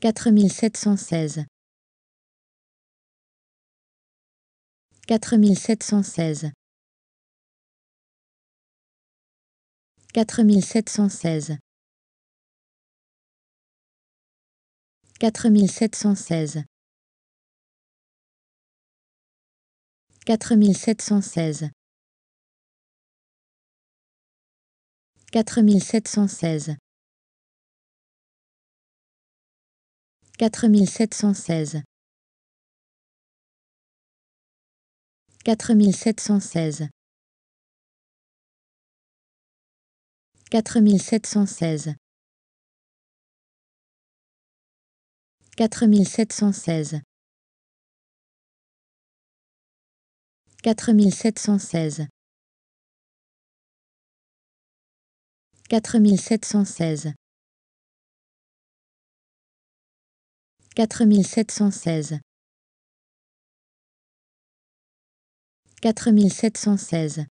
4716 4716 4716 4716 4716 4716 4716 4716 4716 4716 4716 4716 4716 4716